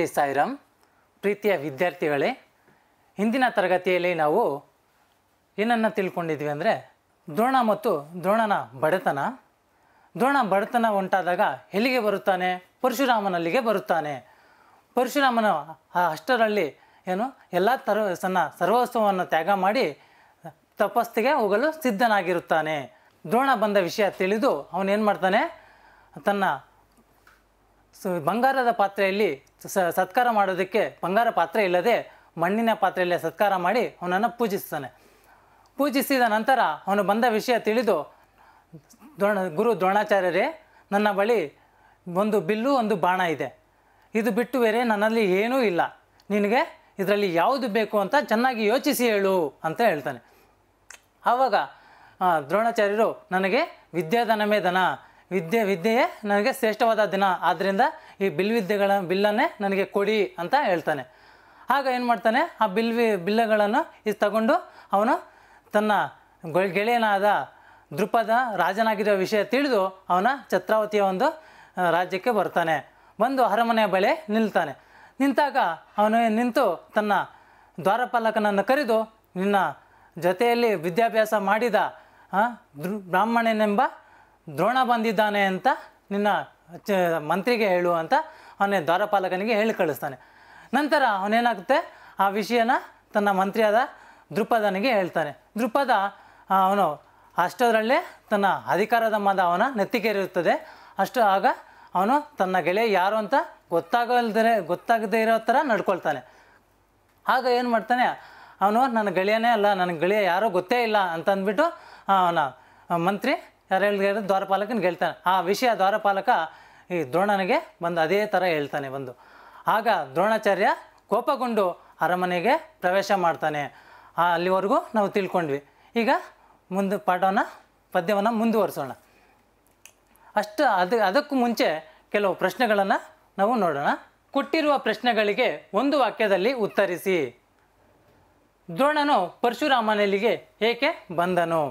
ನಮಸ್ತೆ ಸಾಯಿರಾಮ್ ಪ್ರೀತಿಯ ವಿದ್ಯಾರ್ಥಿಗಳೇ ಹಿಂದಿನ ತರಗತಿಯಲ್ಲಿ ನಾವು ಏನನ್ನು ತಿಳ್ಕೊಂಡಿದ್ವಿ ಅಂದರೆ ದ್ರೋಣ ಮತ್ತು ದ್ರೋಣನ ಬಡತನ ದ್ರೋಣ ಬಡತನ ಉಂಟಾದಾಗ ಎಲ್ಲಿಗೆ ಬರುತ್ತಾನೆ ಪರಶುರಾಮನಲ್ಲಿಗೆ ಬರುತ್ತಾನೆ ಪರಶುರಾಮನ ಆ ಅಷ್ಟರಲ್ಲಿ ಏನು ಎಲ್ಲ ತರ ಸಣ್ಣ ಸರ್ವಸ್ವವನ್ನು ತ್ಯಾಗ ಮಾಡಿ ತಪಸ್ಸಿಗೆ ಹೋಗಲು ಸಿದ್ಧನಾಗಿರುತ್ತಾನೆ ದ್ರೋಣ ಬಂದ ವಿಷಯ ತಿಳಿದು ಅವನೇನು ಮಾಡ್ತಾನೆ ತನ್ನ ಬಂಗಾರದ ಪಾತ್ರೆಯಲ್ಲಿ ಸತ್ಕಾರ ಮಾಡೋದಕ್ಕೆ ಬಂಗಾರ ಪಾತ್ರೆ ಇಲ್ಲದೆ ಮಣ್ಣಿನ ಪಾತ್ರೆಯಲ್ಲಿ ಸತ್ಕಾರ ಮಾಡಿ ಅವನನ್ನು ಪೂಜಿಸ್ತಾನೆ ಪೂಜಿಸಿದ ನಂತರ ಅವನು ಬಂದ ವಿಷಯ ತಿಳಿದು ದ್ರೋಣ ಗುರು ದ್ರೋಣಾಚಾರ್ಯರೇ ನನ್ನ ಬಳಿ ಒಂದು ಬಿಲ್ಲು ಒಂದು ಬಾಣ ಇದೆ ಇದು ಬಿಟ್ಟು ಬೇರೆ ನನ್ನಲ್ಲಿ ಏನೂ ಇಲ್ಲ ನಿನಗೆ ಇದರಲ್ಲಿ ಯಾವುದು ಬೇಕು ಅಂತ ಚೆನ್ನಾಗಿ ಯೋಚಿಸಿ ಹೇಳು ಅಂತ ಹೇಳ್ತಾನೆ ಆವಾಗ ದ್ರೋಣಾಚಾರ್ಯರು ನನಗೆ ವಿದ್ಯಾಧನಮೇ ಧನ ವಿದ್ಯೆ ವಿದ್ಯೆಯೇ ನನಗೆ ಶ್ರೇಷ್ಠವಾದ ದಿನ ಆದ್ದರಿಂದ ಈ ಬಿಲ್ ವಿದ್ಯೆಗಳ ಬಿಲ್ಲನ್ನೇ ನನಗೆ ಕೊಡಿ ಅಂತ ಹೇಳ್ತಾನೆ ಆಗ ಏನು ಮಾಡ್ತಾನೆ ಆ ವಿ ಬಿಲ್ಲಗಳನ್ನು ಇದು ತಗೊಂಡು ಅವನು ತನ್ನ ಗೆಳೆಯನಾದ ದೃಪದ ರಾಜನಾಗಿರೋ ವಿಷಯ ತಿಳಿದು ಅವನ ಛತ್ರಾವತಿಯ ಒಂದು ರಾಜ್ಯಕ್ಕೆ ಬರ್ತಾನೆ ಬಂದು ಅರಮನೆಯ ಬಳಿ ನಿಲ್ತಾನೆ ನಿಂತಾಗ ಅವನು ನಿಂತು ತನ್ನ ದ್ವಾರಪಾಲಕನನ್ನು ಕರೆದು ನಿನ್ನ ಜೊತೆಯಲ್ಲಿ ವಿದ್ಯಾಭ್ಯಾಸ ಮಾಡಿದ ಬ್ರಾಹ್ಮಣನೆಂಬ ದ್ರೋಣ ಬಂದಿದ್ದಾನೆ ಅಂತ ನಿನ್ನ ಚ ಮಂತ್ರಿಗೆ ಹೇಳು ಅಂತ ಅವನೇ ದ್ವಾರಪಾಲಕನಿಗೆ ಹೇಳಿ ಕಳಿಸ್ತಾನೆ ನಂತರ ಅವನೇನಾಗುತ್ತೆ ಆ ವಿಷಯನ ತನ್ನ ಮಂತ್ರಿಯಾದ ದೃಪದನಿಗೆ ಹೇಳ್ತಾನೆ ದೃಪದ ಅವನು ಅಷ್ಟರಲ್ಲೇ ತನ್ನ ಅಧಿಕಾರದ ಮದ ಅವನ ನೆತ್ತಿಗೇರಿರುತ್ತದೆ ಅಷ್ಟು ಆಗ ಅವನು ತನ್ನ ಗೆಳೆಯ ಯಾರು ಅಂತ ಗೊತ್ತಾಗಲ್ದೇ ಗೊತ್ತಾಗದೇ ಇರೋ ಥರ ನಡ್ಕೊಳ್ತಾನೆ ಆಗ ಏನು ಮಾಡ್ತಾನೆ ಅವನು ನನ್ನ ಗೆಳೆಯನೇ ಅಲ್ಲ ನನ್ನ ಗೆಳೆಯ ಯಾರೋ ಗೊತ್ತೇ ಇಲ್ಲ ಅಂತಂದ್ಬಿಟ್ಟು ಅವನ ಮಂತ್ರಿ ಯಾರು ಹೇಳಿದ್ರು ದ್ವಾರಪಾಲಕನ ಹೇಳ್ತಾನೆ ಆ ವಿಷಯ ದ್ವಾರಪಾಲಕ ಈ ದ್ರೋಣನಿಗೆ ಬಂದು ಅದೇ ಥರ ಹೇಳ್ತಾನೆ ಬಂದು ಆಗ ದ್ರೋಣಾಚಾರ್ಯ ಕೋಪಗೊಂಡು ಅರಮನೆಗೆ ಪ್ರವೇಶ ಮಾಡ್ತಾನೆ ಅಲ್ಲಿವರೆಗೂ ನಾವು ತಿಳ್ಕೊಂಡ್ವಿ ಈಗ ಮುಂದೆ ಪಾಠವನ್ನು ಪದ್ಯವನ್ನು ಮುಂದುವರಿಸೋಣ ಅಷ್ಟು ಅದು ಅದಕ್ಕೂ ಮುಂಚೆ ಕೆಲವು ಪ್ರಶ್ನೆಗಳನ್ನು ನಾವು ನೋಡೋಣ ಕೊಟ್ಟಿರುವ ಪ್ರಶ್ನೆಗಳಿಗೆ ಒಂದು ವಾಕ್ಯದಲ್ಲಿ ಉತ್ತರಿಸಿ ದ್ರೋಣನು ಪರಶುರಾಮನಲ್ಲಿಗೆ ಏಕೆ ಬಂದನು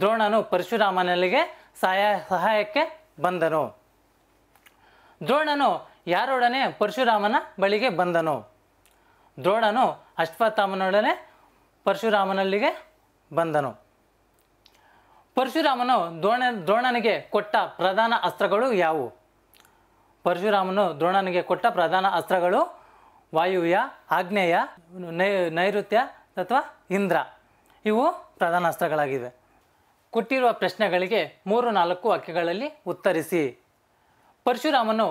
ದ್ರೋಣನು ಪರಶುರಾಮನಲ್ಲಿಗೆ ಸಹಾಯ ಸಹಾಯಕ್ಕೆ ಬಂದನು ದ್ರೋಣನು ಯಾರೊಡನೆ ಪರಶುರಾಮನ ಬಳಿಗೆ ಬಂದನು ದ್ರೋಣನು ಅಶ್ವತ್ಥಾಮನೊಡನೆ ಪರಶುರಾಮನಲ್ಲಿಗೆ ಬಂದನು ಪರಶುರಾಮನು ದ್ರೋಣ ದ್ರೋಣನಿಗೆ ಕೊಟ್ಟ ಪ್ರಧಾನ ಅಸ್ತ್ರಗಳು ಯಾವುವು ಪರಶುರಾಮನು ದ್ರೋಣನಿಗೆ ಕೊಟ್ಟ ಪ್ರಧಾನ ಅಸ್ತ್ರಗಳು ವಾಯುವ್ಯ ಆಗ್ನೇಯ ನೈ ನೈಋತ್ಯ ಅಥವಾ ಇಂದ್ರ ಇವು ಪ್ರಧಾನ ಅಸ್ತ್ರಗಳಾಗಿವೆ ಕೊಟ್ಟಿರುವ ಪ್ರಶ್ನೆಗಳಿಗೆ ಮೂರು ನಾಲ್ಕು ವಾಕ್ಯಗಳಲ್ಲಿ ಉತ್ತರಿಸಿ ಪರಶುರಾಮನು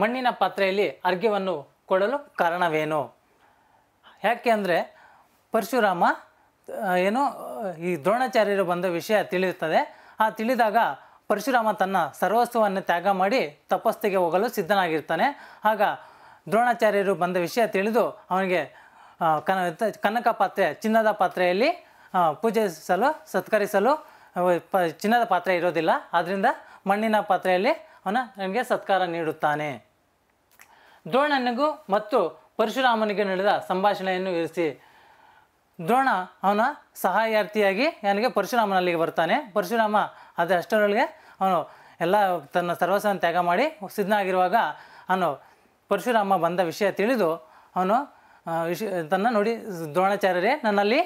ಮಣ್ಣಿನ ಪಾತ್ರೆಯಲ್ಲಿ ಅರ್ಘ್ಯವನ್ನು ಕೊಡಲು ಕಾರಣವೇನು ಯಾಕೆ ಅಂದರೆ ಪರಶುರಾಮ ಏನು ಈ ದ್ರೋಣಾಚಾರ್ಯರು ಬಂದ ವಿಷಯ ತಿಳಿಯುತ್ತದೆ ಆ ತಿಳಿದಾಗ ಪರಶುರಾಮ ತನ್ನ ಸರ್ವಸ್ವವನ್ನು ತ್ಯಾಗ ಮಾಡಿ ತಪಸ್ಸಿಗೆ ಹೋಗಲು ಸಿದ್ಧನಾಗಿರ್ತಾನೆ ಆಗ ದ್ರೋಣಾಚಾರ್ಯರು ಬಂದ ವಿಷಯ ತಿಳಿದು ಅವನಿಗೆ ಕನ ಕನಕ ಪಾತ್ರೆ ಚಿನ್ನದ ಪಾತ್ರೆಯಲ್ಲಿ ಪೂಜಿಸಲು ಸತ್ಕರಿಸಲು ಪ ಚಿನ್ನದ ಪಾತ್ರೆ ಇರೋದಿಲ್ಲ ಆದ್ದರಿಂದ ಮಣ್ಣಿನ ಪಾತ್ರೆಯಲ್ಲಿ ಅವನ ನನಗೆ ಸತ್ಕಾರ ನೀಡುತ್ತಾನೆ ದ್ರೋಣನಿಗೂ ಮತ್ತು ಪರಶುರಾಮನಿಗೆ ನಡೆದ ಸಂಭಾಷಣೆಯನ್ನು ಇರಿಸಿ ದ್ರೋಣ ಅವನ ಸಹಾಯಾರ್ಥಿಯಾಗಿ ನನಗೆ ಪರಶುರಾಮನಲ್ಲಿಗೆ ಬರ್ತಾನೆ ಪರಶುರಾಮ ಅದು ಅಷ್ಟರೊಳಗೆ ಅವನು ಎಲ್ಲ ತನ್ನ ಸರ್ವಸನ ತ್ಯಾಗ ಮಾಡಿ ಸಿದ್ಧನಾಗಿರುವಾಗ ಅವನು ಪರಶುರಾಮ ಬಂದ ವಿಷಯ ತಿಳಿದು ಅವನು ವಿಷ ತನ್ನ ನೋಡಿ ದ್ರೋಣಾಚಾರ್ಯರೇ ನನ್ನಲ್ಲಿ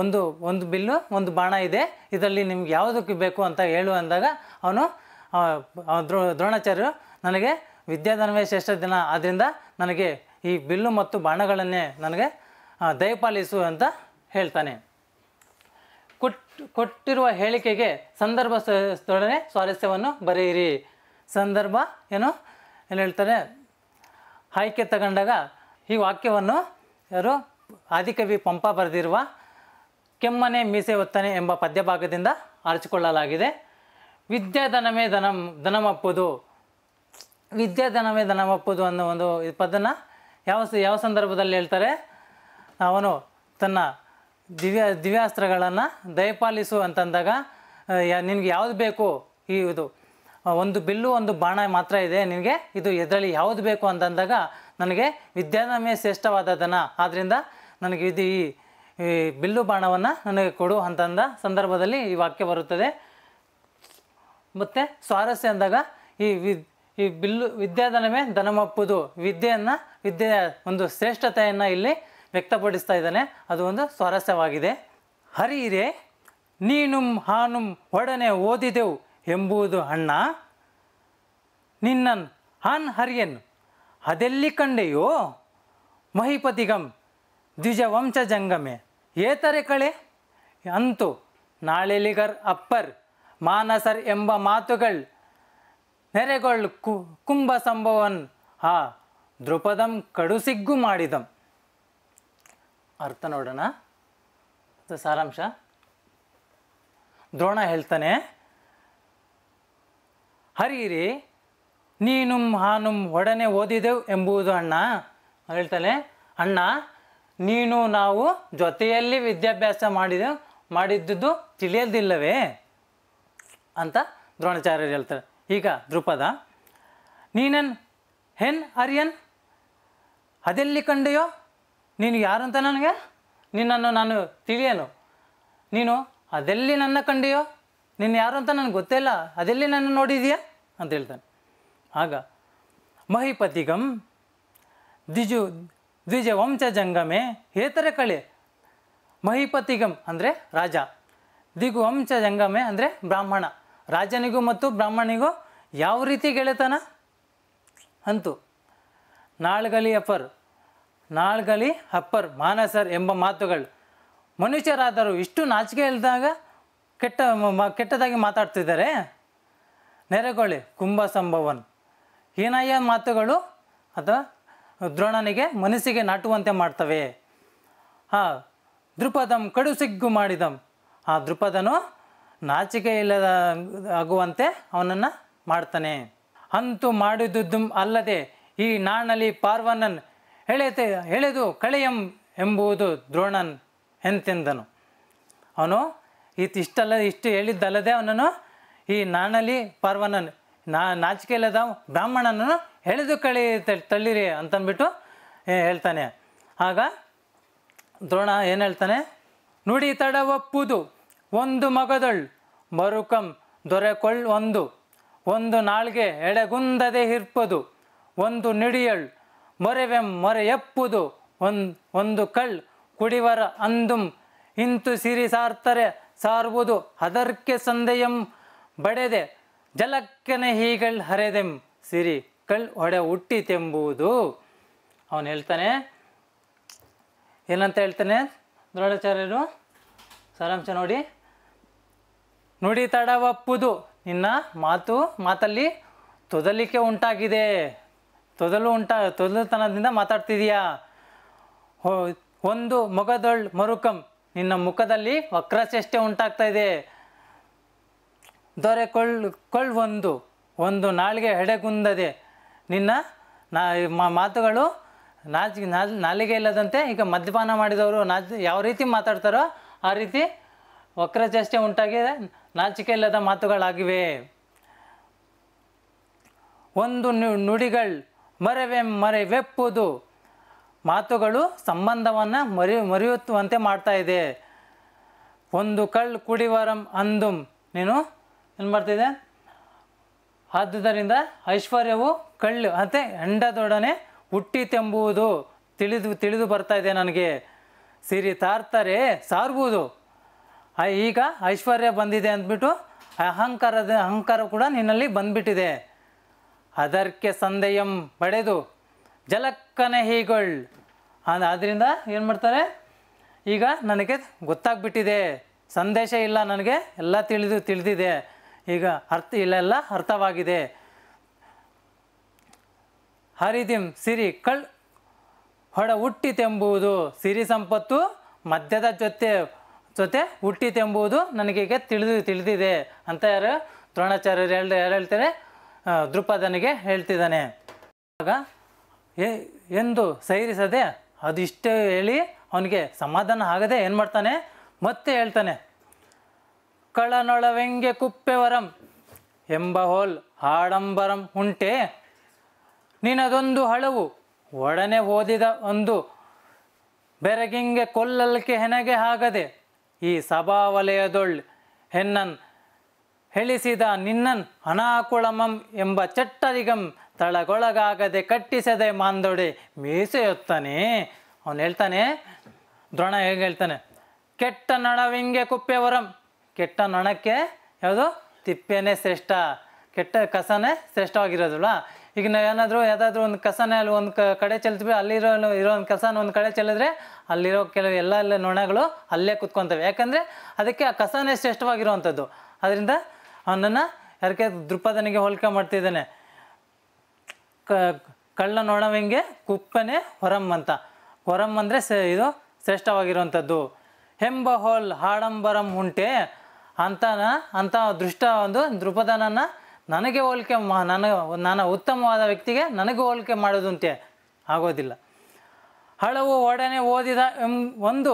ಒಂದು ಒಂದು ಬಿಲ್ಲು ಒಂದು ಬಾಣ ಇದೆ ಇದರಲ್ಲಿ ನಿಮ್ಗೆ ಯಾವುದಕ್ಕೆ ಬೇಕು ಅಂತ ಹೇಳು ಅಂದಾಗ ಅವನು ದ್ರೋ ದ್ರೋಣಾಚಾರ್ಯರು ನನಗೆ ವಿದ್ಯಾಧನವೇ ಶ್ರೇಷ್ಠ ದಿನ ಆದ್ದರಿಂದ ನನಗೆ ಈ ಬಿಲ್ಲು ಮತ್ತು ಬಾಣಗಳನ್ನೇ ನನಗೆ ದಯಪಾಲಿಸು ಅಂತ ಹೇಳ್ತಾನೆ ಕೊಟ್ ಕೊಟ್ಟಿರುವ ಹೇಳಿಕೆಗೆ ಸಂದರ್ಭ ಸ್ಥಳನೆ ಸ್ವಾರಸ್ಯವನ್ನು ಬರೆಯಿರಿ ಸಂದರ್ಭ ಏನು ಏನು ಹೇಳ್ತಾರೆ ಆಯ್ಕೆ ತಗೊಂಡಾಗ ಈ ವಾಕ್ಯವನ್ನು ಯಾರು ಆದಿಕವಿ ಪಂಪ ಬರೆದಿರುವ ಕೆಮ್ಮನೆ ಮೀಸೆ ಒತ್ತನೆ ಎಂಬ ಪದ್ಯಭಾಗದಿಂದ ಆರಿಸಿಕೊಳ್ಳಲಾಗಿದೆ ವಿದ್ಯಾಧನಮೇ ಧನಂ ಧನಮಪ್ಪುದು ವಿದ್ಯಾಧನಮೇ ಧನಮಪ್ಪುದು ಅನ್ನೋ ಒಂದು ಪದನ ಯಾವ ಯಾವ ಸಂದರ್ಭದಲ್ಲಿ ಹೇಳ್ತಾರೆ ಅವನು ತನ್ನ ದಿವ್ಯ ದಿವ್ಯಾಸ್ತ್ರಗಳನ್ನು ದಯಪಾಲಿಸು ಅಂತಂದಾಗ ನಿನಗೆ ಯಾವುದು ಬೇಕು ಈ ಇದು ಒಂದು ಬಿಲ್ಲು ಒಂದು ಬಾಣ ಮಾತ್ರ ಇದೆ ನಿನಗೆ ಇದು ಎದರಲ್ಲಿ ಯಾವುದು ಬೇಕು ಅಂತಂದಾಗ ನನಗೆ ವಿದ್ಯಾನಮೇ ಶ್ರೇಷ್ಠವಾದ ದನ ಆದ್ದರಿಂದ ನನಗೆ ಇದು ಈ ಈ ಬಿಲ್ಲು ಬಾಣವನ್ನು ನನಗೆ ಕೊಡು ಅಂತಂದ ಸಂದರ್ಭದಲ್ಲಿ ಈ ವಾಕ್ಯ ಬರುತ್ತದೆ ಮತ್ತು ಸ್ವಾರಸ್ಯ ಅಂದಾಗ ಈ ವಿದ್ ಈ ಬಿಲ್ಲು ವಿದ್ಯಾಧನವೇ ಧನಮಪ್ಪುದು ವಿದ್ಯೆಯನ್ನು ವಿದ್ಯೆಯ ಒಂದು ಶ್ರೇಷ್ಠತೆಯನ್ನು ಇಲ್ಲಿ ವ್ಯಕ್ತಪಡಿಸ್ತಾ ಇದ್ದಾನೆ ಅದು ಒಂದು ಸ್ವಾರಸ್ಯವಾಗಿದೆ ಹರಿಯಿರೆ ನೀನು ಹಾನುಂ ಒಡನೆ ಓದಿದೆವು ಎಂಬುದು ಅಣ್ಣ ನಿನ್ನ ಹಾನ್ ಹರಿಯನ್ ಅದೆಲ್ಲಿ ಕಂಡೆಯೋ ಮಹಿಪತಿಗಂ ದ್ವಿಜವಂಶ ಜಂಗಮೆ ಏತರೆ ಕಳೆ ಅಂತು ನಾಳೆಲಿಗರ್ ಅಪ್ಪರ್ ಮಾನಸರ್ ಎಂಬ ಮಾತುಗಳು ನೆರೆಗೊಳ್ ಕು ಕುಂಭ ಸಂಭವನ್ ಆ ದ್ರುಪದಂ ಕಡುಸಿಗ್ಗು ಮಾಡಿದಂ ಅರ್ಥ ನೋಡೋಣ ಸಾರಾಂಶ ದ್ರೋಣ ಹೇಳ್ತಾನೆ ಹರಿರಿ ನೀನು ಹಾನುಂ ಒಡನೆ ಓದಿದೆವು ಎಂಬುದು ಅಣ್ಣ ಹೇಳ್ತಾನೆ ಅಣ್ಣ ನೀನು ನಾವು ಜೊತೆಯಲ್ಲಿ ವಿದ್ಯಾಭ್ಯಾಸ ಮಾಡಿದ ಮಾಡಿದ್ದುದು ತಿಳಿಯದಿಲ್ಲವೇ ಅಂತ ದ್ರೋಣಾಚಾರ್ಯರು ಹೇಳ್ತಾರೆ ಈಗ ದೃಪದ ನೀನನ್ ಹೆನ್ ಅರಿಯನ್ ಅದೆಲ್ಲಿ ಕಂಡೆಯೋ ನೀನು ಯಾರು ಅಂತ ನನಗೆ ನಿನ್ನನ್ನು ನಾನು ತಿಳಿಯನು ನೀನು ಅದೆಲ್ಲಿ ನನ್ನ ಕಂಡೆಯೋ ನಿನ್ನ ಯಾರು ಅಂತ ನನಗೆ ಗೊತ್ತಿಲ್ಲ ಅದೆಲ್ಲಿ ನನ್ನ ನೋಡಿದೀಯಾ ಅಂತ ಹೇಳ್ತಾನೆ ಆಗ ಮಹಿಪತಿಗಂ ದಿಜು ದ್ವಿಜ ವಂಶ ಜಂಗಮೆ ಹೇತರ ಕಳೆ ಮಹಿಪತಿಗಂ ಅಂದರೆ ರಾಜ ವಂಶ ಜಂಗಮೆ ಅಂದರೆ ಬ್ರಾಹ್ಮಣ ರಾಜನಿಗೂ ಮತ್ತು ಬ್ರಾಹ್ಮಣಿಗೂ ಯಾವ ರೀತಿ ಗೆಳೆತನ ಅಂತು ನಾಳ್ಗಲಿ ಅಪ್ಪರ್ ನಾಳ್ಗಲಿ ಅಪ್ಪರ್ ಮಾನಸರ್ ಎಂಬ ಮಾತುಗಳು ಮನುಷ್ಯರಾದರೂ ಇಷ್ಟು ನಾಚಿಕೆ ಇಲ್ದಾಗ ಕೆಟ್ಟ ಕೆಟ್ಟದಾಗಿ ಮಾತಾಡ್ತಿದ್ದಾರೆ ನೆರೆಗೊಳೆ ಕುಂಭ ಸಂಭವನ್ ಹೀನಾಯ ಮಾತುಗಳು ಅಥವಾ ದ್ರೋಣನಿಗೆ ಮನಸ್ಸಿಗೆ ನಾಟುವಂತೆ ಮಾಡ್ತವೆ ಹಾಂ ದೃಪದಂ ಕಡು ಸಿಗ್ಗು ಮಾಡಿದಂ ಆ ದೃಪದನು ನಾಚಿಕೆ ಇಲ್ಲದ ಆಗುವಂತೆ ಅವನನ್ನು ಮಾಡ್ತಾನೆ ಅಂತೂ ಮಾಡಿದುದು ಅಲ್ಲದೆ ಈ ನಾಣಲಿ ಪಾರ್ವನನ್ ಎಳೆತೆ ಎಳೆದು ಕಳೆಯಂ ಎಂಬುದು ದ್ರೋಣನ್ ಎಂತೆಂದನು ಅವನು ಇಷ್ಟಲ್ಲ ಇಷ್ಟು ಹೇಳಿದ್ದಲ್ಲದೆ ಅವನನ್ನು ಈ ನಾಣಲಿ ಪಾರ್ವನನ್ ನಾಚಿಕೆ ಇಲ್ಲದ ಬ್ರಾಹ್ಮಣನನ್ನು ಎಳೆದು ಕಳಿ ತಳ್ಳಿರಿ ಅಂತನ್ಬಿಟ್ಟು ಹೇಳ್ತಾನೆ ಆಗ ದ್ರೋಣ ಏನು ಹೇಳ್ತಾನೆ ನುಡಿ ತಡವಪ್ಪುದು ಒಂದು ಮಗದಳ್ ಮರುಕಂ ದೊರೆಕೊಳ್ ಒಂದು ಒಂದು ನಾಳ್ಗೆ ಎಡೆಗುಂದದೆ ಇರ್ಪದು ಒಂದು ನಿಡಿಯಳ್ ಮೊರೆವೆಂ ಮೊರೆ ಒಂದು ಒಂದು ಕಳ್ ಕುಡಿವರ ಅಂದುಂ ಇಂತು ಸಿರಿ ಸಾರ್ತರೆ ಸಾರುವುದು ಅದರ್ಕೆ ಸಂದೆಯಂ ಬಡೆದೆ ಜಲಕ್ಕನೆ ಹೀಗಳ್ ಹರೆದೆಂ ಸಿರಿ ಮಕ್ಕಳು ಹೊಡೆ ಹುಟ್ಟಿತೆಂಬುದು ಅವನು ಹೇಳ್ತಾನೆ ಏನಂತ ಹೇಳ್ತಾನೆ ದ್ರೋಣಾಚಾರ್ಯರು ಸಾರಾಂಶ ನೋಡಿ ನುಡಿ ತಡವಪ್ಪುದು ನಿನ್ನ ಮಾತು ಮಾತಲ್ಲಿ ತೊದಲಿಕೆ ಉಂಟಾಗಿದೆ ತೊದಲು ಉಂಟಾ ತೊದಲುತನದಿಂದ ಮಾತಾಡ್ತಿದೀಯಾ ಒಂದು ಮೊಗದೊಳ್ ಮರುಕಂ ನಿನ್ನ ಮುಖದಲ್ಲಿ ವಕ್ರಚೇಷ್ಟೆ ಉಂಟಾಗ್ತಾ ಇದೆ ದೊರೆ ಕೊಳ್ ಕೊಳ್ ಒಂದು ಒಂದು ನಾಳಿಗೆ ಹೆಡೆಗುಂದದೆ ನಿನ್ನ ನಾ ಮಾತುಗಳು ನಾಚಿ ನಾಲಿಗೆ ಇಲ್ಲದಂತೆ ಈಗ ಮದ್ಯಪಾನ ಮಾಡಿದವರು ನಾಚ್ ಯಾವ ರೀತಿ ಮಾತಾಡ್ತಾರೋ ಆ ರೀತಿ ಚೇಷ್ಟೆ ಉಂಟಾಗಿ ನಾಚಿಕೆ ಇಲ್ಲದ ಮಾತುಗಳಾಗಿವೆ ಒಂದು ನುಡಿಗಳು ಮರೆವೆ ಮರೆವೆಪ್ಪುದು ಮಾತುಗಳು ಸಂಬಂಧವನ್ನು ಮರಿ ಮರೆಯುತ್ತುವಂತೆ ಮಾಡ್ತಾ ಇದೆ ಒಂದು ಕಳ್ ಕುಡಿವರಂ ಅಂದುಂ ನೀನು ಏನು ಮಾಡ್ತಿದೆ ಆದ್ದರಿಂದ ಐಶ್ವರ್ಯವು ಕಳ್ಳು ಹೆಂಡದೊಡನೆ ಹುಟ್ಟಿ ತೆಂಬುವುದು ತಿಳಿದು ತಿಳಿದು ಬರ್ತಾ ಇದೆ ನನಗೆ ಸಿರಿ ತಾರ್ತಾರೆ ಸಾರ್ಬೋದು ಈಗ ಐಶ್ವರ್ಯ ಬಂದಿದೆ ಅಂದ್ಬಿಟ್ಟು ಅಹಂಕಾರದ ಅಹಂಕಾರ ಕೂಡ ನಿನ್ನಲ್ಲಿ ಬಂದ್ಬಿಟ್ಟಿದೆ ಅದಕ್ಕೆ ಸಂದೇಯಂ ಪಡೆದು ಜಲಕ್ಕನೆ ಹೀಗೊಳ್ ಅದರಿಂದ ಏನು ಮಾಡ್ತಾರೆ ಈಗ ನನಗೆ ಗೊತ್ತಾಗ್ಬಿಟ್ಟಿದೆ ಸಂದೇಶ ಇಲ್ಲ ನನಗೆ ಎಲ್ಲ ತಿಳಿದು ತಿಳಿದಿದೆ ಈಗ ಅರ್ಥ ಇಲ್ಲೆಲ್ಲ ಅರ್ಥವಾಗಿದೆ ಹರಿದಿಂ ಸಿರಿ ಕಳ್ ಹೊಡ ಹುಟ್ಟಿತೆಂಬುದು ಸಿರಿ ಸಂಪತ್ತು ಮದ್ಯದ ಜೊತೆ ಜೊತೆ ಹುಟ್ಟಿತೆಂಬುದು ನನಗೀಗ ತಿಳಿದು ತಿಳಿದಿದೆ ಅಂತ ಯಾರು ದ್ರೋಣಾಚಾರ್ಯರು ಹೇಳ ಯಾರು ಹೇಳ್ತಾರೆ ದೃಪದನಿಗೆ ಹೇಳ್ತಿದ್ದಾನೆ ಆಗ ಎಂದು ಸೈರಿಸದೆ ಇಷ್ಟೇ ಹೇಳಿ ಅವನಿಗೆ ಸಮಾಧಾನ ಆಗದೆ ಏನು ಮಾಡ್ತಾನೆ ಮತ್ತೆ ಹೇಳ್ತಾನೆ ಕಳನೊಳವೆಂಗೆ ಕುಪ್ಪೆವರಂ ಎಂಬ ಹೋಲ್ ಆಡಂಬರಂ ಉಂಟೆ ನಿನ್ನದೊಂದು ಹಳವು ಒಡನೆ ಓದಿದ ಒಂದು ಬೆರಗಿಂಗೆ ಕೊಲ್ಲಲ್ಕೆ ಹೆನಗೆ ಹಾಗದೆ ಈ ಸಭಾವಲಯದೊಳ್ ಹೆನ್ನನ್ ಹೇಳಿಸಿದ ನಿನ್ನನ್ ಅನಾಕುಳಮಂ ಎಂಬ ಚಟ್ಟರಿಗಂ ತಳಗೊಳಗಾಗದೆ ಕಟ್ಟಿಸದೆ ಮಾಂದೊಡೆ ಮೀಸೆಯೊತ್ತಾನೆ ಅವನು ಹೇಳ್ತಾನೆ ದ್ರೋಣ ಹೇಗೆ ಹೇಳ್ತಾನೆ ಕೆಟ್ಟ ನಣವಿಂಗೆ ಕುಪ್ಪೆವರಂ ಕೆಟ್ಟ ನೊಣಕ್ಕೆ ಯಾವುದು ತಿಪ್ಪೆನೇ ಶ್ರೇಷ್ಠ ಕೆಟ್ಟ ಕಸನೇ ಶ್ರೇಷ್ಠವಾಗಿರೋದಲ್ಲ ಈಗ ನಾವು ಏನಾದರೂ ಯಾವುದಾದ್ರೂ ಒಂದು ಕಸನ ಅಲ್ಲಿ ಒಂದು ಕಡೆ ಚೆಲ್ತೀವಿ ಅಲ್ಲಿರೋ ಇರೋ ಒಂದು ಕಸನ ಒಂದು ಕಡೆ ಚೆಲ್ಲಿದ್ರೆ ಅಲ್ಲಿರೋ ಕೆಲವು ಎಲ್ಲ ಎಲ್ಲ ನೊಣಗಳು ಅಲ್ಲೇ ಕುತ್ಕೊತವೆ ಯಾಕಂದರೆ ಅದಕ್ಕೆ ಆ ಕಸನೇ ಶ್ರೇಷ್ಠವಾಗಿರುವಂಥದ್ದು ಅದರಿಂದ ಅವನನ್ನು ಯಾರಕ್ಕೆ ದೃಪದನಿಗೆ ಹೋಲಿಕೆ ಮಾಡ್ತಿದ್ದಾನೆ ಕಳ್ಳ ನೊಣವಿಂಗೆ ಕುಪ್ಪನೆ ಹೊರಮ್ ಅಂತ ಹೊರಮ್ ಅಂದರೆ ಸ ಇದು ಶ್ರೇಷ್ಠವಾಗಿರುವಂಥದ್ದು ಹೆಂಬ ಹೋಲ್ ಹಾಡಂಬರಂ ಉಂಟೆ ಅಂತನ ಅಂತ ದೃಷ್ಟ ಒಂದು ದೃಪದನನ್ನು ನನಗೆ ಹೋಲಿಕೆ ಮಾ ನಾನು ನಾನು ಉತ್ತಮವಾದ ವ್ಯಕ್ತಿಗೆ ನನಗೂ ಹೋಲಿಕೆ ಮಾಡೋದಂತೆ ಆಗೋದಿಲ್ಲ ಹಳವು ಒಡನೆ ಓದಿದ ಎಂ ಒಂದು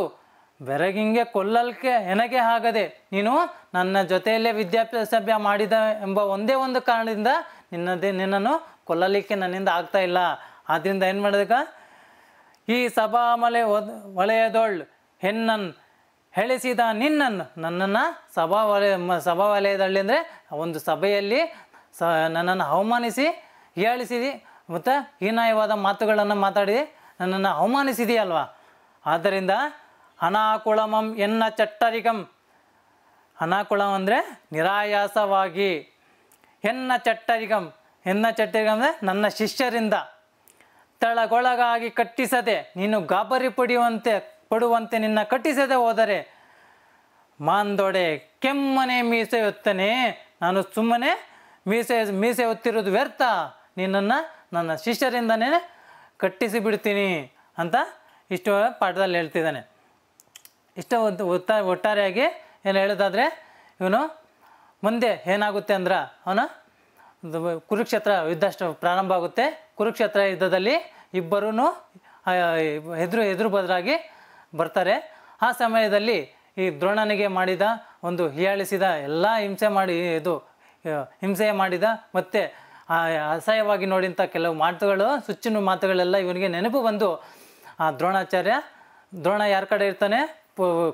ಬೆರಗಿಂಗೆ ಕೊಲ್ಲಲ್ಕೆ ಎನಗೆ ಆಗದೆ ನೀನು ನನ್ನ ಜೊತೆಯಲ್ಲೇ ವಿದ್ಯಾಭ್ಯಾಸಭ್ಯ ಮಾಡಿದ ಎಂಬ ಒಂದೇ ಒಂದು ಕಾರಣದಿಂದ ನಿನ್ನದೇ ನಿನ್ನನ್ನು ಕೊಲ್ಲಲಿಕ್ಕೆ ನನ್ನಿಂದ ಆಗ್ತಾ ಇಲ್ಲ ಆದ್ದರಿಂದ ಏನು ಮಾಡಿದಾಗ ಈ ಸಭಾಮಲೆ ಒದ್ ವಲಯದೊಳ್ ಹೆಣ್ಣನ್ ಹೇಳಿಸಿದ ನಿನ್ನನ್ನು ನನ್ನನ್ನು ಸಭಾ ವಲಯ ಸಭಾ ವಲಯದಲ್ಲಿ ಅಂದರೆ ಒಂದು ಸಭೆಯಲ್ಲಿ ಸ ನನ್ನನ್ನು ಅವಮಾನಿಸಿ ಹೇಳಿಸಿದಿ ಮತ್ತು ಹೀನಾಯವಾದ ಮಾತುಗಳನ್ನು ಮಾತಾಡಿ ನನ್ನನ್ನು ಅವಮಾನಿಸಿದೆಯಲ್ವಾ ಆದ್ದರಿಂದ ಅನಾಕುಳಮಂ ಎನ್ನ ಚಟ್ಟರಿಕಂ ಅನಾಕುಳಂ ಅಂದರೆ ನಿರಾಯಾಸವಾಗಿ ಎನ್ನ ಚಟ್ಟರಿಕಂ ಎನ್ನ ಚಟ್ಟರಿಗಂ ಅಂದರೆ ನನ್ನ ಶಿಷ್ಯರಿಂದ ತಳಗೊಳಗಾಗಿ ಕಟ್ಟಿಸದೆ ನೀನು ಗಾಬರಿ ಪಡೆಯುವಂತೆ ಪಡುವಂತೆ ನಿನ್ನ ಕಟ್ಟಿಸದೆ ಹೋದರೆ ಮಾಂದೊಡೆ ಕೆಮ್ಮನೆ ಮೀಸೆಯುತ್ತನೆ ನಾನು ಸುಮ್ಮನೆ ಮೀಸೆ ಮೀಸೆ ಹೊತ್ತಿರೋದು ವ್ಯರ್ಥ ನಿನ್ನನ್ನು ನನ್ನ ಶಿಷ್ಯರಿಂದನೇ ಕಟ್ಟಿಸಿ ಬಿಡ್ತೀನಿ ಅಂತ ಇಷ್ಟು ಪಾಠದಲ್ಲಿ ಹೇಳ್ತಿದ್ದಾನೆ ಇಷ್ಟು ಒತ್ತ ಒಟ್ಟಾರೆಯಾಗಿ ಏನು ಹೇಳೋದಾದರೆ ಇವನು ಮುಂದೆ ಏನಾಗುತ್ತೆ ಅಂದ್ರೆ ಅವನು ಕುರುಕ್ಷೇತ್ರ ಯುದ್ಧ ಪ್ರಾರಂಭ ಆಗುತ್ತೆ ಕುರುಕ್ಷೇತ್ರ ಯುದ್ಧದಲ್ಲಿ ಇಬ್ಬರೂ ಎದುರು ಎದುರು ಬದಲಾಗಿ ಬರ್ತಾರೆ ಆ ಸಮಯದಲ್ಲಿ ಈ ದ್ರೋಣನಿಗೆ ಮಾಡಿದ ಒಂದು ಹೀಯಾಳಿಸಿದ ಎಲ್ಲ ಹಿಂಸೆ ಮಾಡಿ ಇದು ಹಿಂಸೆ ಮಾಡಿದ ಮತ್ತೆ ಅಸಹ್ಯವಾಗಿ ನೋಡಿದಂಥ ಕೆಲವು ಮಾತುಗಳು ಸುಚ್ಚಿನ ಮಾತುಗಳೆಲ್ಲ ಇವನಿಗೆ ನೆನಪು ಬಂದು ಆ ದ್ರೋಣಾಚಾರ್ಯ ದ್ರೋಣ ಯಾರ ಕಡೆ ಇರ್ತಾನೆ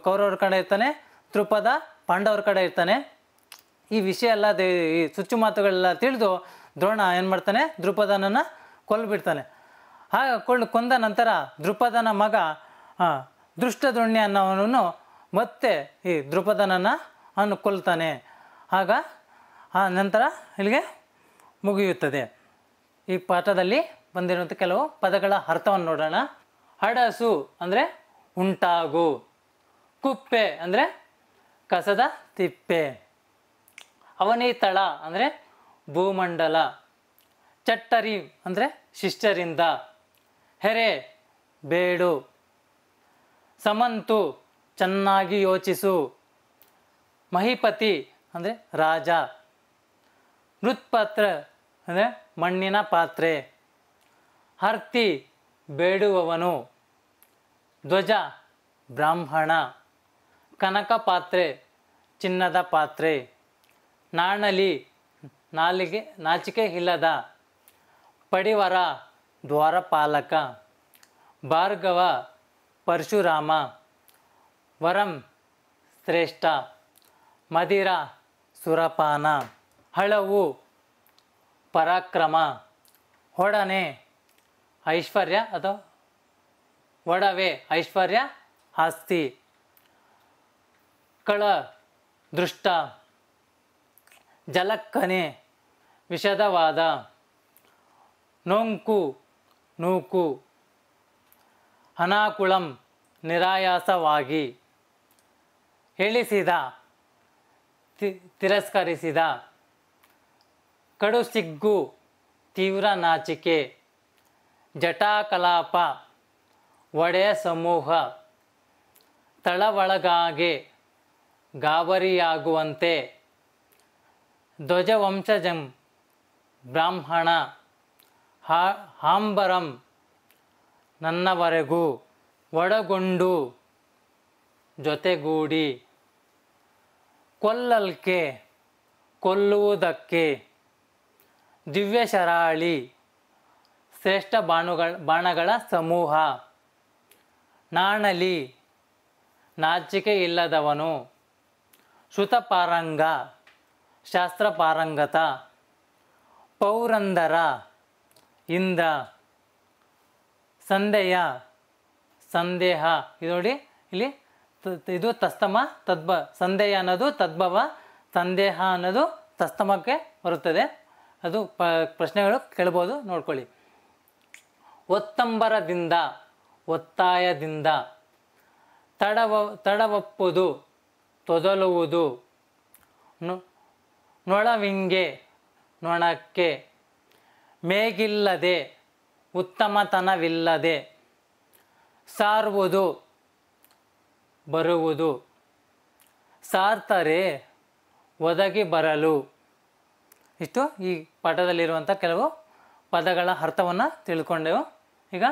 ಕೌರವ್ರ ಕಡೆ ಇರ್ತಾನೆ ತೃಪದ ಪಾಂಡವ್ರ ಕಡೆ ಇರ್ತಾನೆ ಈ ವಿಷಯ ಎಲ್ಲ ಈ ಸುಚ್ಚು ಮಾತುಗಳೆಲ್ಲ ತಿಳಿದು ದ್ರೋಣ ಏನು ಮಾಡ್ತಾನೆ ದೃಪದನನ್ನು ಕೊಲ್ಬಿಡ್ತಾನೆ ಹಾಗೆ ಕೊಲ್ ಕೊಂದ ನಂತರ ದೃಪದನ ಮಗ ದೃಷ್ಟದ್ರೋಣ್ಯ ಅನ್ನೋನು ಮತ್ತೆ ಈ ದೃಪದನನ್ನು ಅವನು ಕೊಲ್ತಾನೆ ಆಗ ಆ ನಂತರ ಇಲ್ಲಿಗೆ ಮುಗಿಯುತ್ತದೆ ಈ ಪಾಠದಲ್ಲಿ ಬಂದಿರುವಂಥ ಕೆಲವು ಪದಗಳ ಅರ್ಥವನ್ನು ನೋಡೋಣ ಹಡಸು ಅಂದರೆ ಉಂಟಾಗು ಕುಪ್ಪೆ ಅಂದರೆ ಕಸದ ತಿಪ್ಪೆ ಅವನಿತಳ ಅಂದರೆ ಭೂಮಂಡಲ ಚಟ್ಟರಿ ಅಂದರೆ ಶಿಷ್ಟರಿಂದ ಹೆರೆ ಬೇಡು ಸಮಂತು ಚೆನ್ನಾಗಿ ಯೋಚಿಸು ಮಹಿಪತಿ ಅಂದರೆ ರಾಜ ಮೃತ್ಪಾತ್ರ ಅಂದರೆ ಮಣ್ಣಿನ ಪಾತ್ರೆ ಹರ್ತಿ ಬೇಡುವವನು ಧ್ವಜ ಬ್ರಾಹ್ಮಣ ಕನಕ ಪಾತ್ರೆ ಚಿನ್ನದ ಪಾತ್ರೆ ನಾಣಲಿ ನಾಲಿಗೆ ನಾಚಿಕೆ ಇಲ್ಲದ ಪಡಿವರ ದ್ವಾರಪಾಲಕ ಭಾರ್ಗವ ಪರಶುರಾಮ ವರಂ ಶ್ರೇಷ್ಠ ಮದಿರ ಸುರಪಾನ ಹಳವು ಪರಾಕ್ರಮ ಒಡನೆ ಐಶ್ವರ್ಯ ಅಥವಾ ಒಡವೆ ಐಶ್ವರ್ಯ ಆಸ್ತಿ ಕಳ ದೃಷ್ಟ ಜಲಕ್ಕನೆ ವಿಷದವಾದ ನೊಂಕು ನೂಕು ಅನಾಕುಳಂ ನಿರಾಯಾಸವಾಗಿ ಹೇಳಿಸಿದ ತಿರಸ್ಕರಿಸಿದ ಕಡು ಸಿಗ್ಗು ತೀವ್ರ ನಾಚಿಕೆ ಜಟಾಕಲಾಪ ಒಡೆಯ ಸಮೂಹ ತಳವಳಗಾಗೆ ಗಾಬರಿಯಾಗುವಂತೆ ಧ್ವಜವಂಶಜಂ ಬ್ರಾಹ್ಮಣ ಹಾ ಹಾಂಬರಂ ನನ್ನವರೆಗೂ ಒಡಗೊಂಡು ಜೊತೆಗೂಡಿ ಕೊಲ್ಲಲ್ಕೆ ಕೊಲ್ಲುವುದಕ್ಕೆ ದಿವ್ಯ ಶರಾಳಿ ಶ್ರೇಷ್ಠ ಬಾಣುಗಳ ಬಾಣಗಳ ಸಮೂಹ ನಾಣಲಿ ನಾಚಿಕೆ ಇಲ್ಲದವನು ಶ್ರುತ ಪಾರಂಗ ಶಾಸ್ತ್ರ ಪಾರಂಗತ ಪೌರಂದರ ಇಂದ ಸಂದೇಯ ಸಂದೇಹ ಇದು ನೋಡಿ ಇಲ್ಲಿ ಇದು ತಸ್ತಮ ತದ್ಭ ಸಂದೇಹ ಅನ್ನೋದು ತದ್ಭವ ಸಂದೇಹ ಅನ್ನೋದು ತಸ್ತಮಕ್ಕೆ ಬರುತ್ತದೆ ಅದು ಪ ಪ್ರಶ್ನೆಗಳು ಕೇಳ್ಬೋದು ನೋಡ್ಕೊಳ್ಳಿ ಒತ್ತಂಬರದಿಂದ ಒತ್ತಾಯದಿಂದ ತಡವ ತಡವಪ್ಪುದು ತೊದಲುವುದು ನೊಳವಿಂಗೆ ನೊಣಕ್ಕೆ ಮೇಗಿಲ್ಲದೆ ಉತ್ತಮತನವಿಲ್ಲದೆ ಸಾರುವುದು ಬರುವುದು ಸಾರ್ತರೆ ಒದಗಿ ಬರಲು ಇಷ್ಟು ಈ ಪಾಠದಲ್ಲಿರುವಂಥ ಕೆಲವು ಪದಗಳ ಅರ್ಥವನ್ನು ತಿಳ್ಕೊಂಡೆವು ಈಗ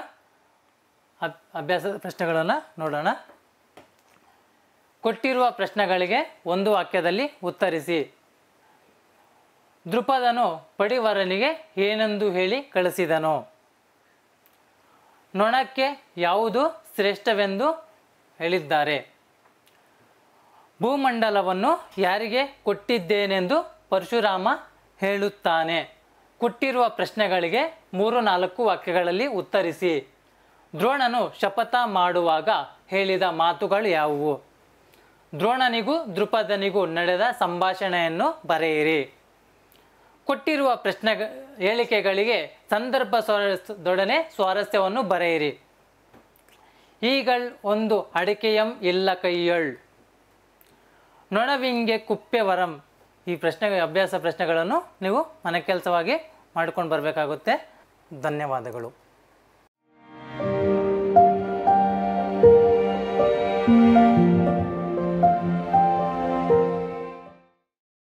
ಅಭ್ಯಾಸದ ಪ್ರಶ್ನೆಗಳನ್ನು ನೋಡೋಣ ಕೊಟ್ಟಿರುವ ಪ್ರಶ್ನೆಗಳಿಗೆ ಒಂದು ವಾಕ್ಯದಲ್ಲಿ ಉತ್ತರಿಸಿ ದೃಪದನು ಪಡಿವರನಿಗೆ ಏನೆಂದು ಹೇಳಿ ಕಳಿಸಿದನು ನೊಣಕ್ಕೆ ಯಾವುದು ಶ್ರೇಷ್ಠವೆಂದು ಹೇಳಿದ್ದಾರೆ ಭೂಮಂಡಲವನ್ನು ಯಾರಿಗೆ ಕೊಟ್ಟಿದ್ದೇನೆಂದು ಪರಶುರಾಮ ಹೇಳುತ್ತಾನೆ ಕೊಟ್ಟಿರುವ ಪ್ರಶ್ನೆಗಳಿಗೆ ಮೂರು ನಾಲ್ಕು ವಾಕ್ಯಗಳಲ್ಲಿ ಉತ್ತರಿಸಿ ದ್ರೋಣನು ಶಪಥ ಮಾಡುವಾಗ ಹೇಳಿದ ಮಾತುಗಳು ಯಾವುವು ದ್ರೋಣನಿಗೂ ದೃಪದನಿಗೂ ನಡೆದ ಸಂಭಾಷಣೆಯನ್ನು ಬರೆಯಿರಿ ಕೊಟ್ಟಿರುವ ಪ್ರಶ್ನೆ ಹೇಳಿಕೆಗಳಿಗೆ ಸಂದರ್ಭ ದೊಡನೆ ಸ್ವಾರಸ್ಯವನ್ನು ಬರೆಯಿರಿ ಈಗಳ್ ಒಂದು ಅಡಕೆಯಂ ಇಲ್ಲ ಕೈಯಳ್ ನೊಣವಿಂಗೆ ಕುಪ್ಪೆವರಂ ಈ ಪ್ರಶ್ನೆ ಅಭ್ಯಾಸ ಪ್ರಶ್ನೆಗಳನ್ನು ನೀವು ಮನೆ ಕೆಲಸವಾಗಿ ಮಾಡ್ಕೊಂಡು ಬರಬೇಕಾಗುತ್ತೆ ಧನ್ಯವಾದಗಳು